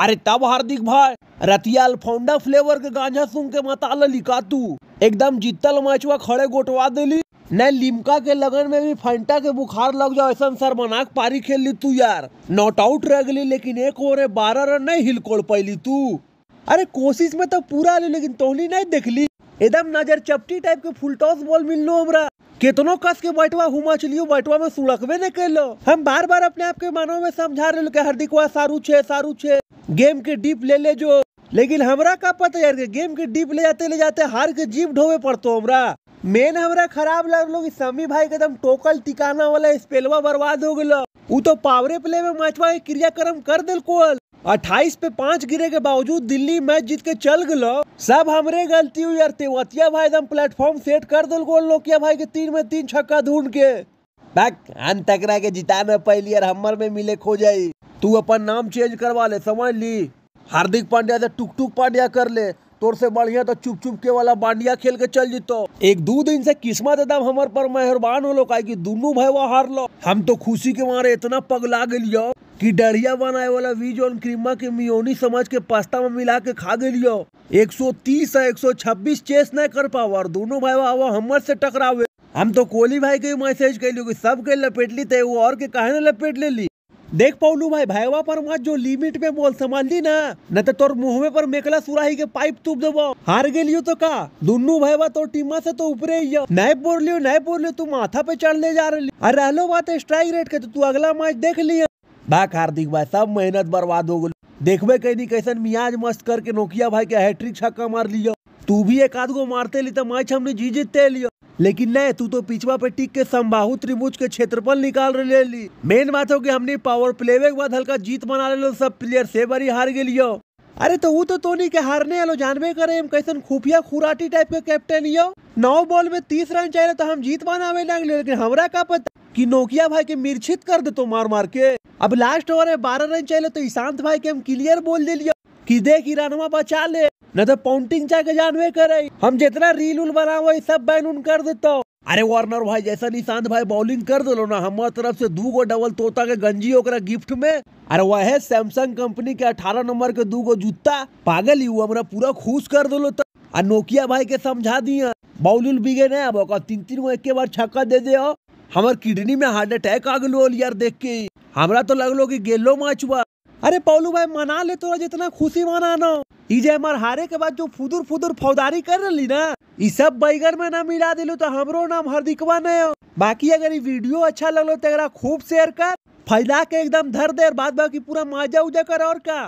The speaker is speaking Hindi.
अरे तब हार्दिक भाई रतियाल फाउंडा फ्लेवर के गांजा सुन के मताल लिखा तू एकदम जीतल मैचवा खड़े गोटवा दिली न लिमका के लगन में भी फंटा के बुखार लग जाओ ऐसा सर बना के पारी खेल ली तू यार नॉट आउट रह गई लेकिन एक ओवर बारह रन नहीं हिलकोड़ पैली तू अरे कोशिश में तो पूरा ली लेकिन तोहली नहीं देख ली एकदम नजर चपटी टाइप के फुल टॉस बॉल मिल लो हमारा कितनो कस के बैठवा हुमा चलियो बैठवा में नहीं कर लो हम बार बार अपने आप के मानव में समझा रहे के हार्दिक वहा सारू छे सारू छे गेम के डीप ले ले जो लेकिन हमरा का पता यार के गेम के डीप ले जाते ले जाते हार के जीप ढोवे पड़तो हमरा मेन हमरा खराब लगलो की समी भाई एकदम टोकल टिकाना वाला स्पेलवा बर्बाद हो गलो उ तो पावरे प्ले में मैचवा क्रियाक्रम कर दिल कोल अट्ठाईस पे पांच गिरे के बावजूद दिल्ली मैच जीत के चल गलो सब हमरे गलती हुई यार तेवतिया भाई एकदम प्लेटफॉर्म सेट कर दल गोल नोकिया भाई के तीन में तीन छक्का ढूंढ के बैक अन टकरा के जिता में पहली यार हमर में मिले खो जाई तू अपन नाम चेंज करवा ले समझ ली हार्दिक पांड्या से टुक टुक पांड्या कर ले तोर से बढ़िया तो चुप चुप के वाला बांडिया खेल के चल जीतो एक दो दिन से किस्मत एकदम हमारे पर मेहरबान हो लो का दोनों भाई वो हार लो हम तो खुशी के मारे इतना पग ला गलियो कि डरिया बनाए वाला वीज और क्रीमा के मियोनी समझ के पास्ता में मिला के खा गलियो 130 और 126 चेस नहीं कर पाओ और दोनों भाई वो हमर से टकरावे हम तो कोहली भाई के मैसेज कर लियो की सबके लपेट ली थे वो और के काहे ना लपेट ले ली देख पाउलू भाई भाई भाईवा पर जो लिमिट में बोल संभाल ली ना न तो तोर मुँह पर मेकला सुराही के पाइप तुप देबो हार गए लियो तो का दोनों भाई भाईवा तो टीमा से तो ऊपरे ही नए बोल लियो नए बोल लियो तू माथा पे चढ़ ले जा रही अरे रहलो बात स्ट्राइक रेट के तो तू अगला मैच देख लिया भाग हार्दिक भाई सब मेहनत बर्बाद हो गई देखबे नहीं कैसन मियाज मस्त करके नोकिया भाई के हैट्रिक छक्का मार लिया तू भी एक आध गो मारते ली तो मैच हमने जी जीतते लिया लेकिन नहीं तू तो पिछवा पे टिक के संभाहु त्रिभुज के क्षेत्रफल निकाल रहे ली मेन बात हो कि हमने पावर प्ले के बाद हल्का जीत मना ले सब प्लेयर से बारी हार गए अरे तो वो तो तोनी के हारने आलो जानबे करे हम कैसन खुफिया खुराटी टाइप के कैप्टन यो नौ बॉल में तीस रन चाहिए तो हम जीत बनावे लगे लेकिन हमारा का पता कि नोकिया भाई के मिर्चित कर दे तो मार मार के अब लास्ट ओवर में बारह रन चले तो ईशांत भाई के हम क्लियर बोल दे लिया कि देख ईरानमा बचा ले न तो पाउंटिंग जाके जानवे करे हम जितना रील उल बना हुआ सब बैन उन कर देता हूँ अरे वार्नर भाई जैसा निशांत भाई बॉलिंग कर दो ना हमारे तरफ से दू गो डबल तोता के गंजी ओकरा गिफ्ट में अरे वह है सैमसंग कंपनी के 18 नंबर के दू गो जूता पागल ही हुआ पूरा खुश कर दो तो। आ नोकिया भाई के समझा दिया बॉलिंग बिगे ना अब तीन तीन गो एक बार छक्का दे दे हो। हमार किडनी में हार्ट अटैक आ गलो यार देख के हमारा तो लगलो की गेलो माच हुआ अरे पोलू भाई मना ले तोरा जितना खुशी मनानो इजे हमार हारे के बाद जो फुदुर फुदुर फौदारी कर रही ना ये सब बैगर में ना मिला दिलो तो हमरो नाम हरदिकवा न बाकी अगर ये वीडियो अच्छा लगलो तो खूब शेयर कर फैला के एकदम धर दे और बाद बाकी पूरा मजा उजा कर और का